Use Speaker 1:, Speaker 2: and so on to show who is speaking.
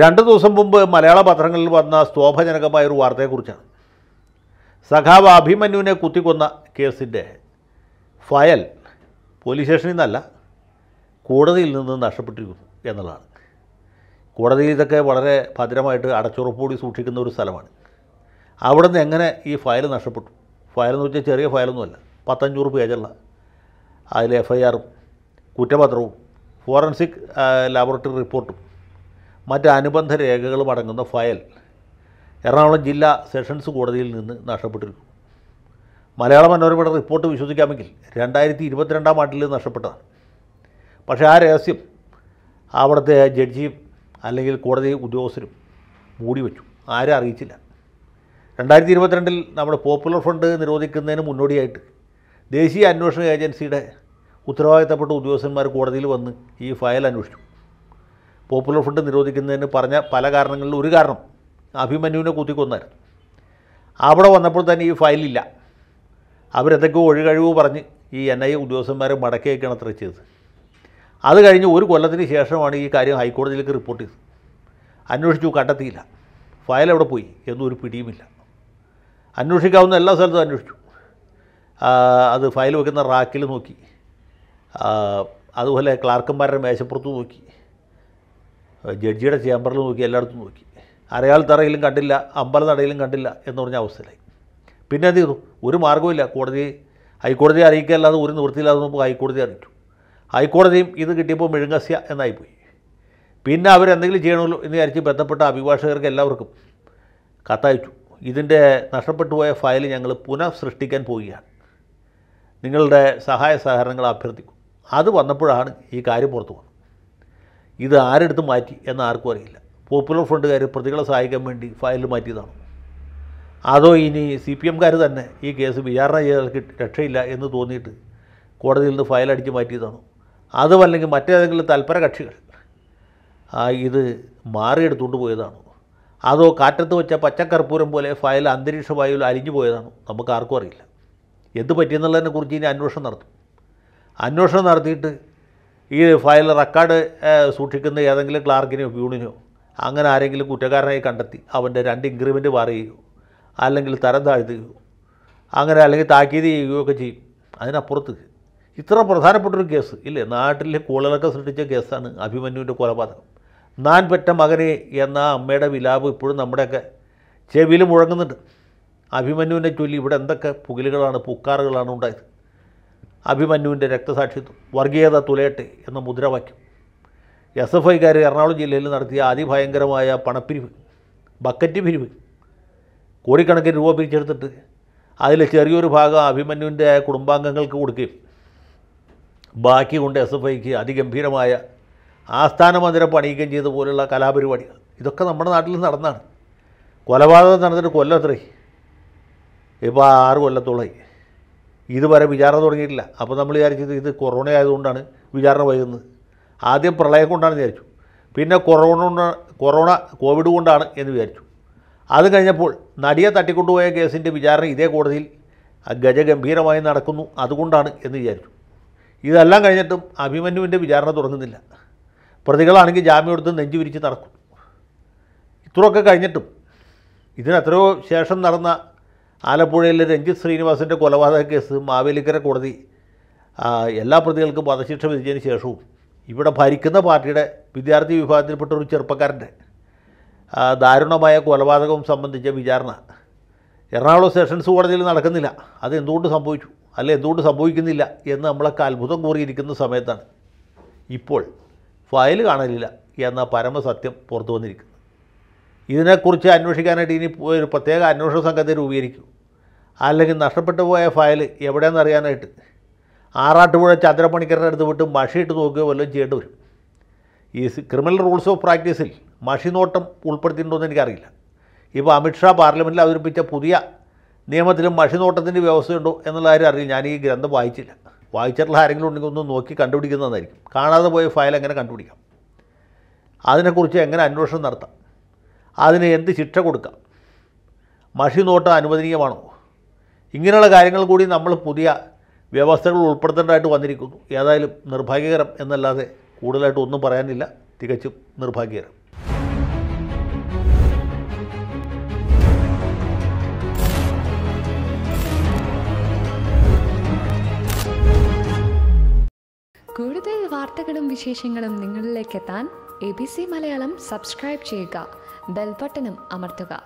Speaker 1: രണ്ട് ദിവസം മുമ്പ് മലയാള പത്രങ്ങളിൽ വന്ന സ്തോഭജനകമായ ഒരു വാർത്തയെക്കുറിച്ചാണ് സഖാവ് അഭിമന്യുവിനെ കുത്തിക്കൊന്ന കേസിൻ്റെ ഫയൽ പോലീസ് സ്റ്റേഷനിൽ നിന്നല്ല കോടതിയിൽ നിന്ന് നഷ്ടപ്പെട്ടിരിക്കുന്നു എന്നുള്ളതാണ് കോടതിയിൽ ഇതൊക്കെ വളരെ ഭദ്രമായിട്ട് അടച്ചുറപ്പൂടി സൂക്ഷിക്കുന്ന ഒരു സ്ഥലമാണ് അവിടെ നിന്ന് എങ്ങനെ ഈ ഫയൽ നഷ്ടപ്പെട്ടു ഫയൽ എന്ന് വെച്ചാൽ ചെറിയ ഫയലൊന്നുമല്ല പത്തഞ്ഞൂറ് പേജുള്ള അതിൽ എഫ് ഐ ആറും കുറ്റപത്രവും ഫോറൻസിക് ലാബോറട്ടറി റിപ്പോർട്ടും മറ്റ് അനുബന്ധ രേഖകളും അടങ്ങുന്ന ഫയൽ എറണാകുളം ജില്ലാ സെഷൻസ് കോടതിയിൽ നിന്ന് നഷ്ടപ്പെട്ടിരുന്നു മലയാള മനോരമയുടെ റിപ്പോർട്ട് വിശ്വസിക്കാമെങ്കിൽ രണ്ടായിരത്തി ഇരുപത്തിരണ്ടാം ആണ്ടിൽ നഷ്ടപ്പെട്ടതാണ് പക്ഷേ ആ രഹസ്യം അവിടുത്തെ ജഡ്ജിയും അല്ലെങ്കിൽ കോടതി ഉദ്യോഗസ്ഥരും മൂടി വെച്ചു ആരും അറിയിച്ചില്ല രണ്ടായിരത്തി ഇരുപത്തിരണ്ടിൽ നമ്മുടെ പോപ്പുലർ ഫ്രണ്ട് നിരോധിക്കുന്നതിന് മുന്നോടിയായിട്ട് ദേശീയ അന്വേഷണ ഏജൻസിയുടെ ഉത്തരവാദിത്തപ്പെട്ട ഉദ്യോഗസ്ഥന്മാർ കോടതിയിൽ വന്ന് ഈ ഫയൽ അന്വേഷിച്ചു പോപ്പുലർ ഫ്രണ്ട് നിരോധിക്കുന്നതിന് പറഞ്ഞ പല കാരണങ്ങളിൽ ഒരു കാരണം അഭിമന്യുവിനെ കുത്തിക്കൊന്നായിരുന്നു അവിടെ വന്നപ്പോൾ തന്നെ ഈ ഫയലില്ല അവരെന്തൊക്കെയോ ഒഴികഴിവ് പറഞ്ഞ് ഈ എൻ ഐ എ ഉദ്യോഗസ്ഥന്മാരെ മടക്കി വയ്ക്കണം അത്ര ചെയ്തത് അത് കഴിഞ്ഞ് ഒരു കൊല്ലത്തിന് ശേഷമാണ് ഈ കാര്യം ഹൈക്കോടതിയിലേക്ക് റിപ്പോർട്ട് ചെയ്തത് അന്വേഷിച്ചു കണ്ടെത്തിയില്ല ഫയൽ എവിടെ പോയി എന്നൊരു പിടിയുമില്ല അന്വേഷിക്കാവുന്ന എല്ലാ സ്ഥലത്തും അന്വേഷിച്ചു അത് ഫയൽ വെക്കുന്ന റാക്കിൽ നോക്കി അതുപോലെ ക്ലാർക്കന്മാരുടെ മേശപ്പുറത്ത് നോക്കി ജഡ്ജിയുടെ ചേമ്പറിൽ നോക്കി എല്ലായിടത്തും നോക്കി അരയാൾ തറയിലും കണ്ടില്ല അമ്പലം തടയിലും കണ്ടില്ല എന്ന് പറഞ്ഞ അവസ്ഥയിലായി പിന്നെ എന്ത് ചെയ്തു ഒരു മാർഗ്ഗമില്ല കോടതി ഹൈക്കോടതി അറിയിക്കാല്ലാതെ ഒരു നിവൃത്തിയില്ലാതെ നമുക്ക് ഹൈക്കോടതി അറിയിച്ചു ഹൈക്കോടതിയും ഇത് കിട്ടിയപ്പോൾ മെഴുങ്കസ്യ എന്നായിപ്പോയി പിന്നെ അവരെന്തെങ്കിലും ചെയ്യണമല്ലോ എന്ന് വിചാരിച്ച് ബന്ധപ്പെട്ട അഭിഭാഷകർക്ക് എല്ലാവർക്കും കത്തയച്ചു ഇതിൻ്റെ പോയ ഫയൽ ഞങ്ങൾ പുനഃസൃഷ്ടിക്കാൻ പോവുകയാണ് നിങ്ങളുടെ സഹായ സഹകരണങ്ങൾ അഭ്യർത്ഥിക്കും അത് വന്നപ്പോഴാണ് ഈ കാര്യം പുറത്തു വന്നത് ഇത് ആരെടുത്ത് മാറ്റി എന്ന് ആർക്കും അറിയില്ല പോപ്പുലർ ഫ്രണ്ടുകാർ പ്രതികളെ സഹായിക്കാൻ വേണ്ടി ഫയൽ മാറ്റിയതാണ് അതോ ഇനി സി പി എംകാർ തന്നെ ഈ കേസ് വിചാരണ ചെയ്താൽ രക്ഷയില്ല എന്ന് തോന്നിയിട്ട് കോടതിയിൽ നിന്ന് ഫയൽ അടിച്ച് മാറ്റിയതാണോ അതുമല്ലെങ്കിൽ അല്ലെങ്കിൽ മറ്റേതെങ്കിലും തൽപര കക്ഷികൾ ഇത് മാറിയെടുത്തുകൊണ്ട് പോയതാണോ അതോ കാറ്റത്ത് വെച്ച പച്ചക്കർപ്പൂരം പോലെ ഫയൽ വായുവിൽ അലിഞ്ഞു പോയതാണോ നമുക്ക് ആർക്കും അറിയില്ല എന്ത് പറ്റിയെന്നുള്ളതിനെക്കുറിച്ച് ഇനി അന്വേഷണം നടത്തും അന്വേഷണം നടത്തിയിട്ട് ഈ ഫയൽ റെക്കോർഡ് സൂക്ഷിക്കുന്ന ഏതെങ്കിലും ക്ലാർക്കിനെയോ പ്യൂണിനോ അങ്ങനെ ആരെങ്കിലും കുറ്റക്കാരനായി കണ്ടെത്തി അവൻ്റെ രണ്ട് ഇൻക്രിമെൻറ്റ് പറയുകയോ അല്ലെങ്കിൽ തരം താഴ്ത്തുകയോ അങ്ങനെ അല്ലെങ്കിൽ താക്കീത് ചെയ്യുകയോ ഒക്കെ ചെയ്യും അതിനപ്പുറത്ത് ഇത്ര പ്രധാനപ്പെട്ടൊരു കേസ് ഇല്ലേ നാട്ടിൽ കൂടുതലൊക്കെ സൃഷ്ടിച്ച കേസാണ് അഭിമന്യുവിൻ്റെ കൊലപാതകം നാൻ പെറ്റ മകനെ എന്ന അമ്മയുടെ വിലാപ് ഇപ്പോഴും നമ്മുടെയൊക്കെ ചെവിയിൽ മുഴങ്ങുന്നുണ്ട് അഭിമന്യുവിനെ ചൊല്ലി ഇവിടെ എന്തൊക്കെ പുകലുകളാണ് പുക്കാറുകളാണ് ഉണ്ടായത് അഭിമന്യുവിൻ്റെ രക്തസാക്ഷിത്വം വർഗീയത തുലയട്ടെ എന്ന മുദ്രാവാക്യം എസ് എഫ് ഐക്കാർ എറണാകുളം ജില്ലയിൽ നടത്തിയ അതിഭയങ്കരമായ പണപ്പിരിവ് ബക്കറ്റ് പിരിവ് കോടിക്കണക്കിന് രൂപ പിരിച്ചെടുത്തിട്ട് അതിൽ ചെറിയൊരു ഭാഗം അഭിമന്യുവിൻ്റെ കുടുംബാംഗങ്ങൾക്ക് കൊടുക്കുകയും ബാക്കി കൊണ്ട് എസ് എഫ് ഐക്ക് അതിഗംഭീരമായ ആസ്ഥാന മന്ദിരം പണിയുകയും ചെയ്ത പോലുള്ള കലാപരിപാടികൾ ഇതൊക്കെ നമ്മുടെ നാട്ടിൽ നടന്നാണ് കൊലപാതകം നടന്നിട്ട് കൊല്ലത്രേ ഇപ്പോൾ ആറ് കൊല്ലത്തോളമായി ഇതുവരെ വിചാരണ തുടങ്ങിയിട്ടില്ല അപ്പോൾ നമ്മൾ വിചാരിച്ചത് ഇത് കൊറോണ ആയതുകൊണ്ടാണ് വിചാരണ വൈകുന്നത് ആദ്യം പ്രളയം കൊണ്ടാണ് വിചാരിച്ചു പിന്നെ കൊറോണ കൊറോണ കോവിഡ് കൊണ്ടാണ് എന്ന് വിചാരിച്ചു അത് കഴിഞ്ഞപ്പോൾ നടിയെ തട്ടിക്കൊണ്ടുപോയ കേസിൻ്റെ വിചാരണ ഇതേ കോടതിയിൽ ഗജഗംഭീരമായി നടക്കുന്നു അതുകൊണ്ടാണ് എന്ന് വിചാരിച്ചു ഇതെല്ലാം കഴിഞ്ഞിട്ടും അഭിമന്യുവിൻ്റെ വിചാരണ തുടങ്ങുന്നില്ല പ്രതികളാണെങ്കിൽ ജാമ്യം എടുത്ത് നെഞ്ചു വിരിച്ച് നടക്കും ഇത്രയൊക്കെ കഴിഞ്ഞിട്ടും ഇതിനെത്രയോ ശേഷം നടന്ന ആലപ്പുഴയിലെ രഞ്ജിത് ശ്രീനിവാസിൻ്റെ കൊലപാതക കേസ് മാവേലിക്കര കോടതി എല്ലാ പ്രതികൾക്കും വധശിക്ഷ വിധിച്ചതിന് ശേഷവും ഇവിടെ ഭരിക്കുന്ന പാർട്ടിയുടെ വിദ്യാർത്ഥി വിഭാഗത്തിൽപ്പെട്ട ഒരു ചെറുപ്പക്കാരൻ്റെ ദാരുണമായ കൊലപാതകവും സംബന്ധിച്ച വിചാരണ എറണാകുളം സെഷൻസ് കോടതിയിൽ നടക്കുന്നില്ല അത് എന്തുകൊണ്ട് സംഭവിച്ചു അല്ലെ എന്തുകൊണ്ട് സംഭവിക്കുന്നില്ല എന്ന് നമ്മളൊക്കെ അത്ഭുതം കൂറിയിരിക്കുന്ന സമയത്താണ് ഇപ്പോൾ ഫയൽ കാണലില്ല എന്ന പരമസത്യം പുറത്തു വന്നിരിക്കുന്നത് ഇതിനെക്കുറിച്ച് അന്വേഷിക്കാനായിട്ട് ഇനി ഒരു പ്രത്യേക അന്വേഷണ സംഘത്തെ രൂപീകരിക്കും അല്ലെങ്കിൽ നഷ്ടപ്പെട്ടു പോയ ഫയൽ എവിടെയെന്ന് അറിയാനായിട്ട് ആറാട്ടുപുഴ ചന്ദ്രപണിക്കരുടെ അടുത്ത് വിട്ട് മഷിയിട്ട് നോക്കുകയോ വല്ലതും ചെയ്യേണ്ടി വരും ഈ ക്രിമിനൽ റൂൾസ് ഓഫ് പ്രാക്ടീസിൽ മഷി നോട്ടം ഉൾപ്പെടുത്തിയിട്ടുണ്ടോയെന്ന് എനിക്കറിയില്ല ഇപ്പോൾ അമിത്ഷാ പാർലമെൻറ്റിൽ അവതരിപ്പിച്ച പുതിയ നിയമത്തിലും മഷി നോട്ടത്തിൻ്റെ വ്യവസ്ഥയുണ്ടോ എന്നുള്ള കാര്യം അറിയില്ല ഞാൻ ഈ ഗ്രന്ഥം വായിച്ചില്ല വായിച്ചിട്ടുള്ള ആരെങ്കിലും ഉണ്ടെങ്കിൽ ഒന്ന് നോക്കി കണ്ടുപിടിക്കുന്നതായിരിക്കും കാണാതെ പോയ ഫയൽ എങ്ങനെ കണ്ടുപിടിക്കാം അതിനെക്കുറിച്ച് എങ്ങനെ അന്വേഷണം നടത്താം അതിന് എന്ത് ശിക്ഷ കൊടുക്കാം മഷി നോട്ട് അനുവദനീയമാണോ ഇങ്ങനെയുള്ള കാര്യങ്ങൾ കൂടി നമ്മൾ പുതിയ വ്യവസ്ഥകൾ ഉൾപ്പെടുത്തേണ്ടതായിട്ട് വന്നിരിക്കുന്നു ഏതായാലും നിർഭാഗ്യകരം എന്നല്ലാതെ കൂടുതലായിട്ട് ഒന്നും പറയാനില്ല തികച്ചും നിർഭാഗ്യകരം കൂടുതൽ വാർത്തകളും വിശേഷങ്ങളും നിങ്ങളിലേക്ക് എത്താൻ A B C Malayalam subscribe ചെയ്യുക ബെൽബട്ടനും അമർത്തുക